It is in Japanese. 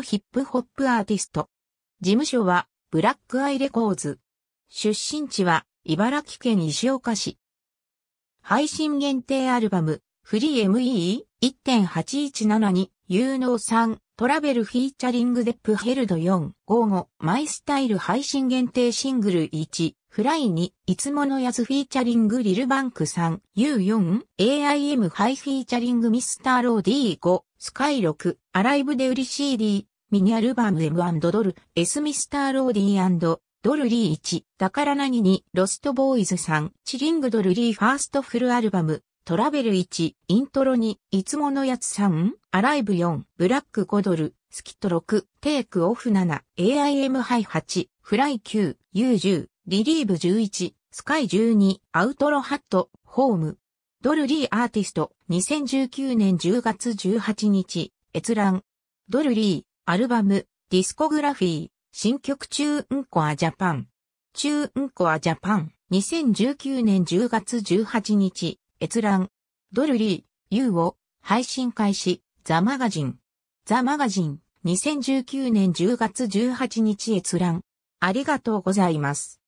のヒップホップアーティスト。事務所はブラックアイレコーズ。出身地は茨城県石岡市。配信限定アルバム、フリー m e 1 8 1 7に、有能3、トラベルフィーチャリングデップヘルド455、マイスタイル配信限定シングル1、フライ2、いつものやつフィーチャリングリルバンク3、U4、AIM ハイフィーチャリングミスターロー D5、スカイ6、アライブで売り CD、ミニアルバム M& ドル、S ミスターローディードルリー1、だから何に、ロストボーイズ3、チリングドルリーファーストフルアルバム、トラベル1、イントロ2、いつものやつ3、アライブ4、ブラック5ドル、スキット6、テイクオフ7、AIM-8、フライ9、U10、リリーブ11、スカイ12、アウトロハット、ホーム。ドルリーアーティスト、2019年10月18日、閲覧。ドルリー。アルバム、ディスコグラフィー、新曲中うんこアジャパン。中うんこアジャパン、2019年10月18日、閲覧。ドルリー、ユーを、配信開始、ザマガジン。ザマガジン、2019年10月18日閲覧。ありがとうございます。